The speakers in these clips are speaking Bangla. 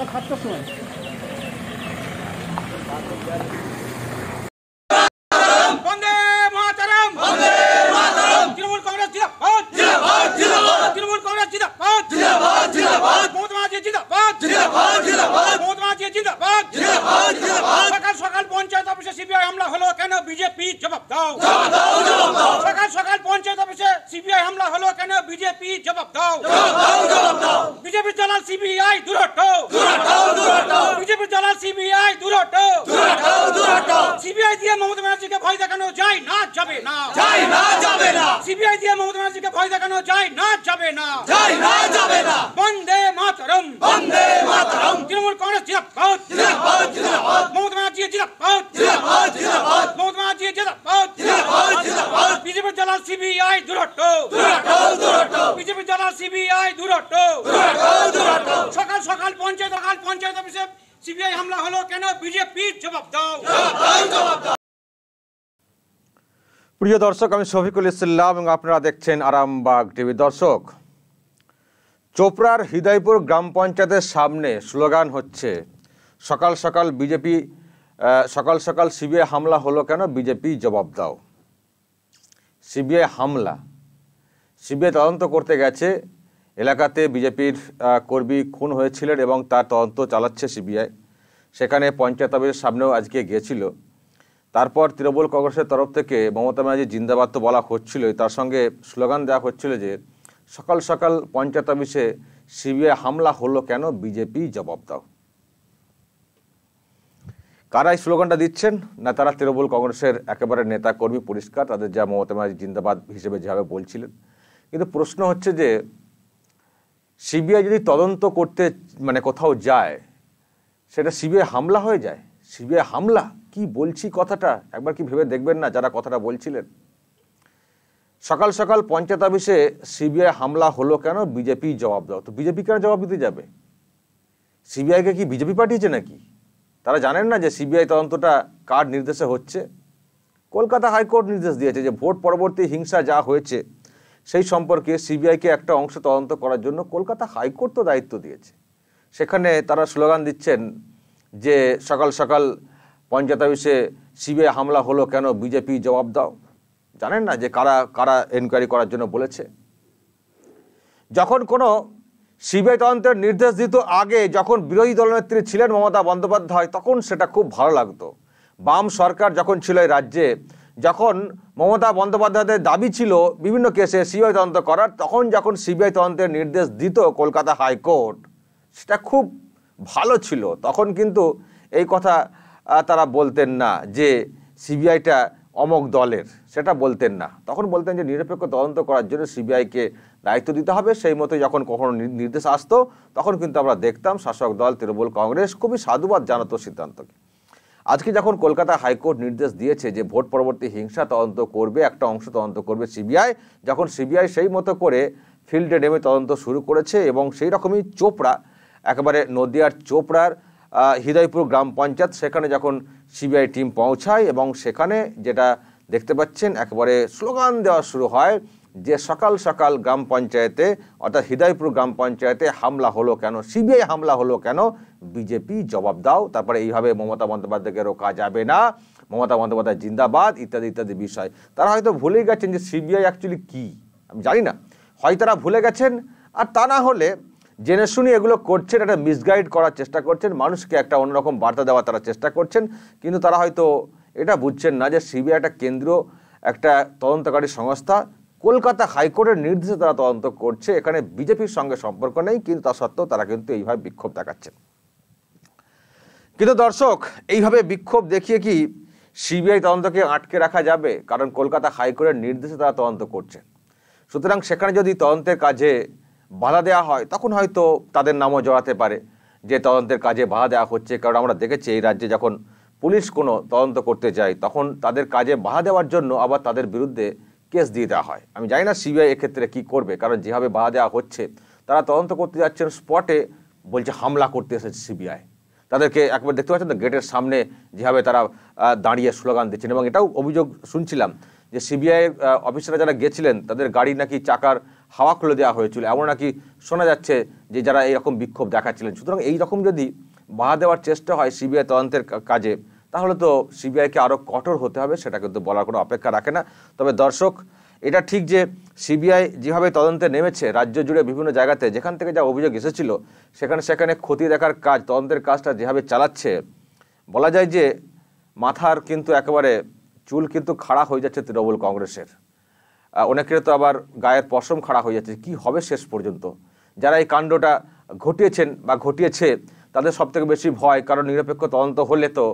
টাকা সাতটার সময় সিবিআই হামলা হলো কেন বিজেপি জবাব দাও সকাল সকাল পঞ্চায়েত অফিসে সিবিআই হামলা হলো কেন বিজেপি জবাব দাও বিজেপি ಬಿಜೆಪಿ ಜನ ಸಿಬಿಐ ದುರಟೋ বিজেপি জলা সিবিআই দুরটো সিবিআই দিয়ে মমতা ব্যানার্জিকে ভয় দেখানো যায় না যাবে না যায় না যাবে না সিবিআই দিয়ে মমতা ব্যানার্জিকে ভয় দেখানো যায় না যাবে না যায় না যাবে না বন্দে মাতরম বন্দে মাতরম তৃণমূল কংগ্রেস জিরাফত জিরাফত জিরাফত মমতা ব্যানার্জি জিরাফত জিরাফত জিরাফত মমতা ব্যানার্জি জিরাফত জিরাফত জিরাফত বিজেপি জলা সিবিআই দুরটো দুরটো প্রিয় দর্শক আমি শফিকুল ইসলাম এবং আপনারা দেখছেন আরামবাগ টিভি দর্শক চোপড়ার হৃদয়পুর গ্রাম পঞ্চায়েতের সামনে স্লোগান হচ্ছে সকাল সকাল বিজেপি সকাল সকাল সিবিআই হামলা হলো কেন বিজেপি জবাব দাও সিবিআই হামলা সিবিআই তদন্ত করতে গেছে এলাকাতে বিজেপির কর্মী খুন হয়েছিলেন এবং তার তদন্ত চালাচ্ছে সিবিআই সেখানে পঞ্চায়েত অফিসের সামনেও আজকে গিয়েছিল তারপর তৃণমূল কংগ্রেসের তরফ থেকে মমতা ব্যানার্জি জিন্দাবাদ তো বলা হচ্ছিল তার সঙ্গে স্লোগান দেওয়া হচ্ছিল যে সকাল সকাল পঞ্চায়েত অফিসে সিবিআই হামলা হলো কেন বিজেপি জবাব দাও কারাই স্লোগানটা দিচ্ছেন না তারা তৃণমূল কংগ্রেসের একেবারে নেতা কর্মী পরিষ্কার তাদের যা মমতা ব্যানার্জি জিন্দাবাদ হিসেবে যেভাবে বলছিলেন কিন্তু প্রশ্ন হচ্ছে যে সিবিআই যদি তদন্ত করতে মানে কোথাও যায় সেটা সিবিআই হামলা হয়ে যায় সিবিআই হামলা কি বলছি কথাটা একবার কি ভেবে দেখবেন না যারা কথাটা বলছিলেন সকাল সকাল পঞ্চায়েত অফিসে সিবিআই হামলা হলো কেন বিজেপি জবাব দাও তো বিজেপি কেন জবাব দিতে যাবে সিবিআইকে কি বিজেপি পাঠিয়েছে নাকি তারা জানেন না যে সিবিআই তদন্তটা কার নির্দেশে হচ্ছে কলকাতা হাইকোর্ট নির্দেশ দিয়েছে যে ভোট পরবর্তী হিংসা যা হয়েছে সেই সম্পর্কে সিবিআইকে একটা অংশ তদন্ত করার জন্য কলকাতা হাইকোর্ট তো দায়িত্ব দিয়েছে সেখানে তারা স্লোগান দিচ্ছেন যে সকাল সকাল পঞ্চায়েত অফিসে সিবিআই হামলা হলো কেন বিজেপি জবাব দাও জানেন না যে কারা কারা এনকোয়ারি করার জন্য বলেছে যখন কোনো সিবিআই তদন্তের নির্দেশ দিত আগে যখন বিরোধী দলনেত্রী ছিলেন মমতা বন্দ্যোপাধ্যায় তখন সেটা খুব ভালো লাগতো বাম সরকার যখন ছিল এই রাজ্যে যখন মমতা বন্দ্যোপাধ্যায়ের দাবি ছিল বিভিন্ন কেসে সিবিআই তদন্ত করার তখন যখন সিবিআই তদন্তের নির্দেশ দিত কলকাতা হাইকোর্ট সেটা খুব ভালো ছিল তখন কিন্তু এই কথা তারা বলতেন না যে সিবিআইটা অমক দলের সেটা বলতেন না তখন বলতেন যে নিরপেক্ষ তদন্ত করার জন্য সিবিআইকে দায়িত্ব দিতে হবে সেই মতো যখন কখনো নির্দেশ আসতো তখন কিন্তু আমরা দেখতাম শাসক দল তৃণমূল কংগ্রেস খুবই সাধুবাদ জানাতো সিদ্ধান্তকে আজকে যখন কলকাতা হাইকোর্ট নির্দেশ দিয়েছে যে ভোট পরবর্তী হিংসা তদন্ত করবে একটা অংশ তদন্ত করবে সিবিআই যখন সিবিআই সেই মতো করে ফিল্ডে নেমে তদন্ত শুরু করেছে এবং সেই রকমই চোপড়া একেবারে নদিয়ার চোপড়ার হৃদয়পুর গ্রাম পঞ্চায়েত সেখানে যখন সিবিআই টিম পৌঁছায় এবং সেখানে যেটা দেখতে পাচ্ছেন একেবারে স্লোগান দেওয়া শুরু হয় যে সকাল সকাল গ্রাম পঞ্চায়েতে অর্থাৎ হৃদয়পুর গ্রাম পঞ্চায়েতে হামলা হলো কেন সিবিআই হামলা হলো কেন বিজেপি জবাব দাও তারপরে এইভাবে মমতা বন্দ্যোপাধ্যায়কে রোকা যাবে না মমতা বন্দ্যোপাধ্যায় জিন্দাবাদ ইত্যাদি ইত্যাদি বিষয় তারা হয়তো ভুলে গেছেন যে সিবিআই অ্যাকচুয়ালি কী আমি জানি না হয় তারা ভুলে গেছেন আর তা না হলে জেনে শুনি এগুলো করছেন একটা মিসগাইড করার চেষ্টা করছেন মানুষকে একটা অন্যরকম বার্তা দেওয়ার তারা চেষ্টা করছেন কিন্তু তারা হয়তো এটা বুঝছেন না যে সিবিআই একটা কেন্দ্র একটা তদন্তকারী সংস্থা কলকাতা হাইকোর্টের নির্দেশে তারা তদন্ত করছে এখানে বিজেপির সঙ্গে সম্পর্ক নেই কিন্তু তা সত্ত্বেও তারা কিন্তু এইভাবে বিক্ষোভ দেখাচ্ছেন কিন্তু দর্শক এইভাবে বিক্ষোভ দেখিয়ে কি সিবিআই তদন্তকে আটকে রাখা যাবে কারণ কলকাতা হাইকোর্টের নির্দেশে তারা তদন্ত করছে সুতরাং সেখানে যদি তদন্তের কাজে বাধা দেওয়া হয় তখন হয়তো তাদের নামও জড়াতে পারে যে তদন্তের কাজে বাধা দেওয়া হচ্ছে কারণ আমরা দেখেছি এই রাজ্যে যখন পুলিশ কোনো তদন্ত করতে যায় তখন তাদের কাজে বাধা দেওয়ার জন্য আবার তাদের বিরুদ্ধে কেস দিয়ে দেওয়া হয় আমি জানি না সিবিআই এক্ষেত্রে কি করবে কারণ যেভাবে বাধা দেওয়া হচ্ছে তারা তদন্ত করতে যাচ্ছেন স্পটে বলছে হামলা করতে এসেছে সিবিআই তাদেরকে একবার দেখতে পাচ্ছেন তো গেটের সামনে যেভাবে তারা দাঁড়িয়ে স্লোগান দিচ্ছেন এবং এটাও অভিযোগ শুনছিলাম যে সিবিআই অফিসাররা যারা গেছিলেন তাদের গাড়ি নাকি চাকার হাওয়া খুলে দেওয়া হয়েছিল এমন নাকি শোনা যাচ্ছে যে যারা এরকম বিক্ষোভ দেখাচ্ছিলেন সুতরাং এই রকম যদি বাধা দেওয়ার চেষ্টা হয় সিবিআই তদন্তের কাজে তাহলে তো সিবিআইকে আরও কঠোর হতে হবে সেটা কিন্তু বলার কোনো অপেক্ষা রাখে না তবে দর্শক এটা ঠিক যে সিবিআই যেভাবে তদন্তে নেমেছে রাজ্য জুড়ে বিভিন্ন জায়গাতে যেখান থেকে যা অভিযোগ এসেছিল সেখানে সেখানে ক্ষতি দেখার কাজ তদন্তের কাজটা যেভাবে চালাচ্ছে বলা যায় যে মাথার কিন্তু একেবারে চুল কিন্তু খাড়া হয়ে যাচ্ছে তৃণমূল কংগ্রেসের অনেকের তো আবার গায়ের পশম খাড়া হয়ে যাচ্ছে কি হবে শেষ পর্যন্ত যারা এই কাণ্ডটা ঘটিয়েছেন বা ঘটিয়েছে তাদের সবথেকে বেশি ভয় কারণ নিরপেক্ষ তদন্ত হলে তো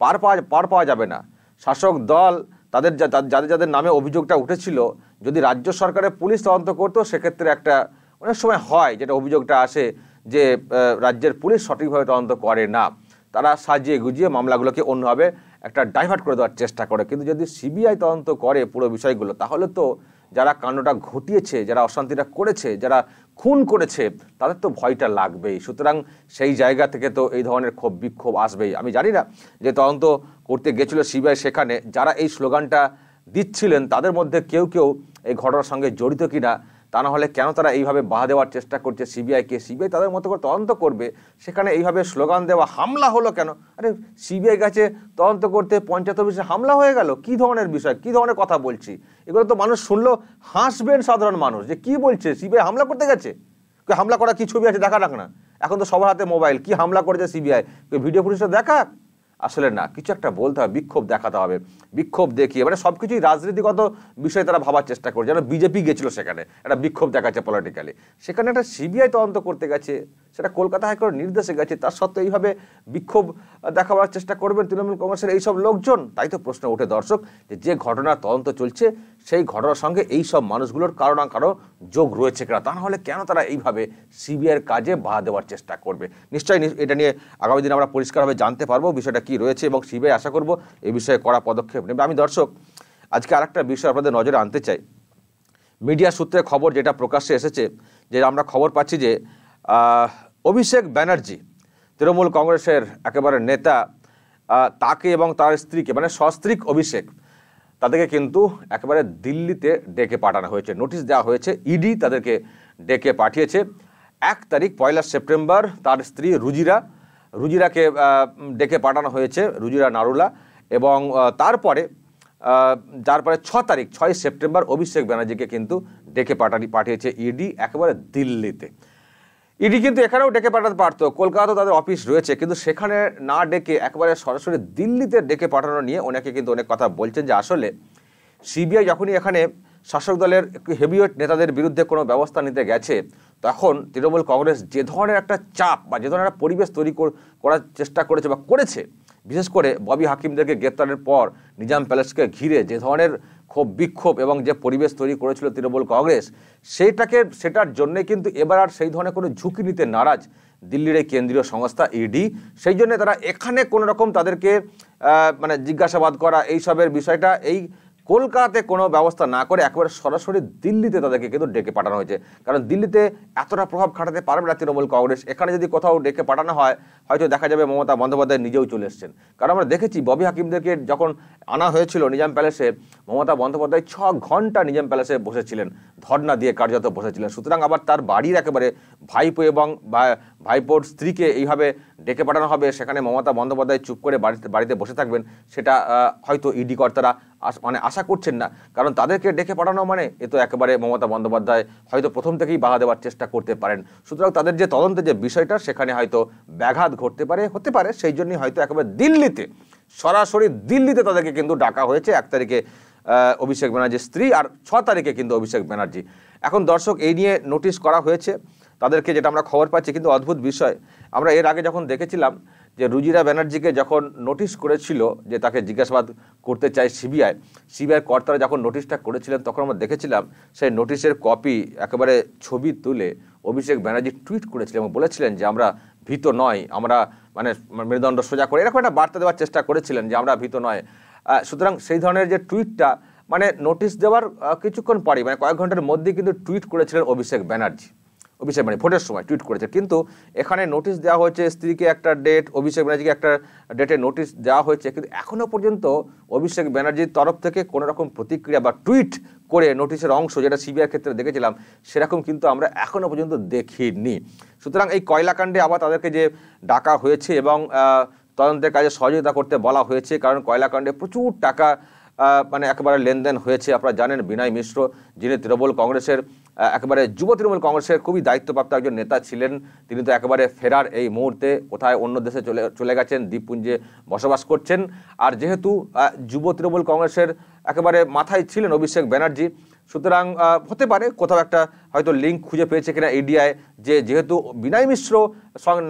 পার পাওয়া পার পাওয়া যাবে না শাসক দল তাদের যাদের যাদের নামে অভিযোগটা উঠেছিল যদি রাজ্য সরকারের পুলিশ তদন্ত করতো সেক্ষেত্রে একটা অনেক সময় হয় যেটা অভিযোগটা আসে যে রাজ্যের পুলিশ সঠিকভাবে তদন্ত করে না তারা সাজিয়ে গুজিয়ে মামলাগুলোকে অন্যভাবে একটা ডাইভার্ট করে দেওয়ার চেষ্টা করে কিন্তু যদি সিবিআই তদন্ত করে পুরো বিষয়গুলো তাহলে তো যারা কাণ্ডটা ঘটিয়েছে যারা অশান্তিটা করেছে যারা খুন করেছে তাদের তো ভয়টা লাগবেই সুতরাং সেই জায়গা থেকে তো এই ধরনের ক্ষোভ বিক্ষোভ আসবেই আমি জানি না যে তদন্ত করতে গেছিল সিবিআই সেখানে যারা এই স্লোগানটা দিচ্ছিলেন তাদের মধ্যে কেউ কেউ এই ঘটনার সঙ্গে জড়িত কিনা তা না হলে কেন তারা এইভাবে বাধা দেওয়ার চেষ্টা করছে সিবিআইকে সিবিআই তাদের মতো করে তদন্ত করবে সেখানে এইভাবে স্লোগান দেওয়া হামলা হলো কেন আরে সিবিআই কাছে তদন্ত করতে পঞ্চায়েত অফিসে হামলা হয়ে গেল কি ধরনের বিষয় কি ধরনের কথা বলছি এগুলো তো মানুষ শুনলো হাসবেন সাধারণ মানুষ যে কি বলছে সিবিআই হামলা করতে গেছে হামলা করা কি ছবি আছে দেখা রাখ না এখন তো সবার হাতে মোবাইল কি হামলা করেছে সিবিআই ভিডিও ফুটেজটা দেখা আসলে না কিছু একটা বলতে হবে বিক্ষোভ দেখাতে হবে বিক্ষোভ দেখিয়ে মানে সব কিছুই রাজনীতিগত বিষয়ে তারা ভাবার চেষ্টা করে যেন বিজেপি গেছিলো সেখানে একটা বিক্ষোভ দেখাচ্ছে পলিটিক্যালি সেখানে একটা সিবিআই তদন্ত করতে গেছে সেটা কলকাতা হাইকোর্টের নির্দেশে গেছে তার সত্ত্বেও এইভাবে বিক্ষোভ দেখাবার চেষ্টা করবেন তৃণমূল কংগ্রেসের এইসব লোকজন তাই তো প্রশ্ন ওঠে দর্শক যে যে ঘটনার তদন্ত চলছে সেই ঘটনার সঙ্গে এই সব মানুষগুলোর কারো না কারো যোগ রয়েছে কিনা তা নাহলে কেন তারা এইভাবে সিবিআইয়ের কাজে বাধা দেওয়ার চেষ্টা করবে নিশ্চয়ই এটা নিয়ে আগামী দিনে আমরা পরিষ্কারভাবে জানতে পারবো বিষয়টা কী রয়েছে এবং সিবিআই আশা করব এ বিষয়ে কড়া পদক্ষেপ নেবে আমি দর্শক আজকে আরেকটা বিষয় আপনাদের নজরে আনতে চাই মিডিয়া সূত্রে খবর যেটা প্রকাশ্যে এসেছে যে আমরা খবর পাচ্ছি যে অভিষেক ব্যানার্জি তৃণমূল কংগ্রেসের একেবারে নেতা তাকে এবং তার স্ত্রীকে মানে সস্ত্রীক অভিষেক তাদেরকে কিন্তু একেবারে দিল্লিতে ডেকে পাঠানো হয়েছে নোটিশ দেওয়া হয়েছে ইডি তাদেরকে ডেকে পাঠিয়েছে এক তারিখ পয়লা সেপ্টেম্বর তার স্ত্রী রুজিরা রুজিরাকে ডেকে পাঠানো হয়েছে রুজিরা নারুলা এবং তারপরে তারপরে ছ তারিখ ছয় সেপ্টেম্বর অভিষেক ব্যানার্জিকে কিন্তু ডেকে পাঠানি পাঠিয়েছে ইডি একেবারে দিল্লিতে ইডি কিন্তু এখানেও ডেকে পাঠাতে পারতো কলকাতাতেও তাদের অফিস রয়েছে কিন্তু সেখানে না ডেকে একবারে সরাসরি দিল্লিতে ডেকে পাঠানো নিয়ে অনেকে কিন্তু অনেক কথা বলছেন যে আসলে সিবিআই যখনই এখানে শাসক দলের হেভিওয়েট নেতাদের বিরুদ্ধে কোনো ব্যবস্থা নিতে গেছে তখন তৃণমূল কংগ্রেস যে ধরনের একটা চাপ বা যে ধরনের একটা পরিবেশ তৈরি করার চেষ্টা করেছে বা করেছে বিশেষ করে ববি হাকিমদেরকে গ্রেপ্তারের পর নিজাম প্যালেসকে ঘিরে যে ধরনের ক্ষোভ বিক্ষোভ এবং যে পরিবেশ তৈরি করেছিল তৃণমূল কংগ্রেস সেইটাকে সেটার জন্যে কিন্তু এবার আর সেই ধরনের কোনো ঝুঁকি নিতে নারাজ দিল্লির এই কেন্দ্রীয় সংস্থা ইডি সেই জন্য তারা এখানে কোনো রকম তাদেরকে মানে জিজ্ঞাসাবাদ করা এইসবের বিষয়টা এই কলকাতাতে কোনো ব্যবস্থা না করে একেবারে সরাসরি দিল্লিতে তাদেরকে কিন্তু ডেকে পাঠানো হয়েছে কারণ দিল্লিতে এতটা প্রভাব খাটাতে পারবে না তৃণমূল কংগ্রেস এখানে যদি কোথাও ডেকে পাঠানো হয় হয়তো দেখা যাবে মমতা বন্দ্যোপাধ্যায় নিজেও চলে এসছেন কারণ আমরা দেখেছি ববি হাকিমদেরকে যখন আনা হয়েছিল নিজাম প্যালেসে মমতা বন্দ্যোপাধ্যায় ছ ঘন্টা নিজাম প্যালেসে বসেছিলেন ধর্না দিয়ে কার্যত বসেছিলেন সুতরাং আবার তার বাড়ির একেবারে ভাইপো এবং ভাইপোর স্ত্রীকে এইভাবে ডেকে পাঠানো হবে সেখানে মমতা বন্দ্যোপাধ্যায় চুপ করে বাড়িতে বাড়িতে বসে থাকবেন সেটা হয়তো ইডি কর্তারা মানে আশা করছেন না কারণ তাদেরকে ডেকে পাঠানো মানে এ তো একেবারে মমতা বন্দ্যোপাধ্যায় হয়তো প্রথম থেকেই বাধা দেওয়ার চেষ্টা করতে পারেন সুতরাং তাদের যে তদন্তের যে বিষয়টা সেখানে হয়তো ব্যাঘাত ঘটতে পারে হতে পারে সেই জন্যই হয়তো একেবারে দিল্লিতে সরাসরি দিল্লিতে তাদেরকে কিন্তু ডাকা হয়েছে এক তারিখে অভিষেক ব্যানার্জির স্ত্রী আর ছ তারিখে কিন্তু অভিষেক ব্যানার্জি এখন দর্শক এই নিয়ে নোটিশ করা হয়েছে তাদেরকে যেটা আমরা খবর পাচ্ছি কিন্তু অদ্ভুত বিষয় আমরা এর আগে যখন দেখেছিলাম যে রুজিরা ব্যানার্জিকে যখন নোটিশ করেছিল যে তাকে জিজ্ঞাসাবাদ করতে চায় সিবিআই সিবিআই কর্তারা যখন নোটিশটা করেছিলেন তখন আমরা দেখেছিলাম সেই নোটিশের কপি একেবারে ছবি তুলে অভিষেক ব্যানার্জি টুইট করেছিলেন এবং বলেছিলেন যে আমরা ভীত নয় আমরা মানে মেরুদণ্ড সোজা করে এরকম একটা বার্তা দেওয়ার চেষ্টা করেছিলেন যে আমরা ভীত নয় সুতরাং সেই ধরনের যে টুইটটা মানে নোটিশ দেওয়ার কিছুক্ষণ পরেই মানে কয়েক ঘন্টার মধ্যেই কিন্তু টুইট করেছিলেন অভিষেক ব্যানার্জি অভিষেক ব্যানার্জি ভোটের সময় টুইট করেছে কিন্তু এখানে নোটিশ দেওয়া হয়েছে স্ত্রীকে একটা ডেট অভিষেক ব্যানার্জিকে একটা ডেটে নোটিশ দেওয়া হয়েছে কিন্তু এখনও পর্যন্ত অভিষেক ব্যানার্জির তরফ থেকে কোনো রকম প্রতিক্রিয়া বা টুইট করে নোটিশের অংশ যেটা সিবিআই ক্ষেত্রে দেখেছিলাম সেরকম কিন্তু আমরা এখনও পর্যন্ত দেখিনি সুতরাং এই কয়লাকাণ্ডে আবার তাদেরকে যে ডাকা হয়েছে এবং তদন্তের কাজে সহযোগিতা করতে বলা হয়েছে কারণ কয়লাকাণ্ডে প্রচুর টাকা মানে একেবারে লেনদেন হয়েছে আপনারা জানেন বিনয় মিশ্র যিনি তৃণমূল কংগ্রেসের একেবারে যুব তৃণমূল কংগ্রেসের খুবই দায়িত্বপ্রাপ্ত একজন নেতা ছিলেন তিনি তো একেবারে ফেরার এই মুহূর্তে কোথায় অন্য দেশে চলে চলে গেছেন দ্বীপপুঞ্জে বসবাস করছেন আর যেহেতু যুব তৃণমূল কংগ্রেসের একেবারে মাথায় ছিলেন অভিষেক ব্যানার্জি সুতরাং হতে পারে কোথাও একটা হয়তো লিঙ্ক খুঁজে পেয়েছে কিনা ইডিআই যে যেহেতু বিনয় মিশ্র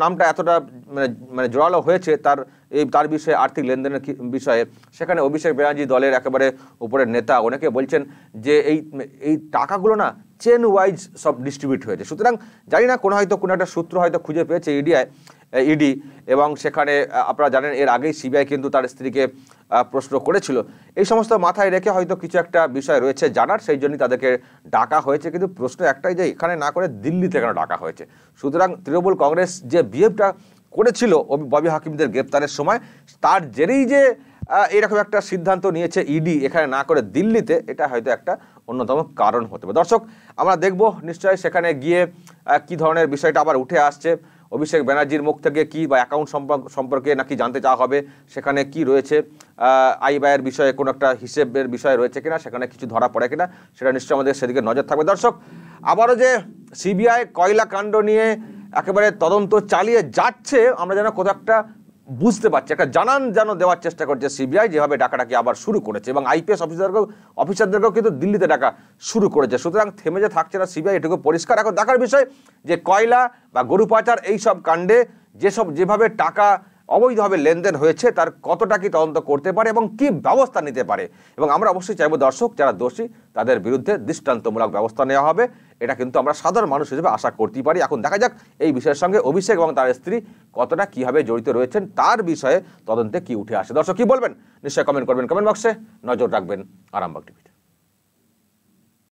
নামটা এতটা মানে মানে জোরালো হয়েছে তার এই তার বিষয়ে আর্থিক লেনদেনের বিষয়ে সেখানে অভিষেক ব্যানার্জি দলের একেবারে উপরের নেতা অনেকে বলছেন যে এই এই টাকাগুলো না চেন ওয়াইজ সব ডিস্ট্রিবিউট হয়েছে সুতরাং জানি না কোনো হয়তো কোনো একটা সূত্র হয়তো খুঁজে পেয়েছে ইডিআই e ইডি e এবং সেখানে আপনারা জানেন এর আগেই সিবিআই কিন্তু তার স্ত্রীকে প্রশ্ন করেছিল এই সমস্ত মাথায় রেখে হয়তো কিছু একটা বিষয় রয়েছে জানার সেই জন্যই তাদেরকে ডাকা হয়েছে কিন্তু প্রশ্ন একটাই যে এখানে না করে দিল্লিতে কেন ডাকা হয়েছে সুতরাং তৃণমূল কংগ্রেস যে বিএফটা করেছিল ববি হাকিমদের গ্রেপ্তারের সময় তার জেরেই যে এরকম একটা সিদ্ধান্ত নিয়েছে ইডি এখানে না করে দিল্লিতে এটা হয়তো একটা অন্যতম কারণ হতে পারে দর্শক আমরা দেখব নিশ্চয়ই সেখানে গিয়ে কি ধরনের বিষয়টা আবার উঠে আসছে অভিষেক ব্যানার্জির মুখ থেকে কি বা অ্যাকাউন্ট সম্পর্কে নাকি জানতে চাওয়া হবে সেখানে কি রয়েছে আই ব্যয়ের বিষয়ে কোনো একটা হিসেবের বিষয় রয়েছে কিনা সেখানে কিছু ধরা পড়ে কিনা সেটা নিশ্চয়ই আমাদের সেদিকে নজর থাকবে দর্শক আবারও যে সিবিআই কয়লা কাণ্ড নিয়ে একেবারে তদন্ত চালিয়ে যাচ্ছে আমরা যেন কোথাও একটা বুঝতে পারছি একটা জানান যেন দেওয়ার চেষ্টা করছে সিবিআই যেভাবে ডাকাটাকি আবার শুরু করেছে এবং আইপিএস অফিসারকেও অফিসারদেরকেও কিন্তু দিল্লিতে ডাকা শুরু করেছে সুতরাং থেমে যে থাকছে না সিবিআই এটুকু পরিষ্কার এখন দেখার বিষয় যে কয়লা বা গরু পাচার এইসব কাণ্ডে যেসব যেভাবে টাকা অবৈধভাবে লেনদেন হয়েছে তার কতটা কি তদন্ত করতে পারে এবং কি ব্যবস্থা নিতে পারে এবং আমরা অবশ্যই চাইব দর্শক যারা দোষী তাদের বিরুদ্ধে দৃষ্টান্তমূলক ব্যবস্থা নেওয়া হবে এটা কিন্তু আমরা সাধারণ মানুষ হিসেবে আশা করতেই পারি এখন দেখা যাক এই বিষয়ের সঙ্গে অভিষেক এবং তার স্ত্রী কতটা কীভাবে জড়িত রয়েছেন তার বিষয়ে তদন্তে কি উঠে আসে দর্শক কি বলবেন নিশ্চয়ই কমেন্ট করবেন কমেন্ট বক্সে নজর রাখবেন আরামবাগ টিভিতে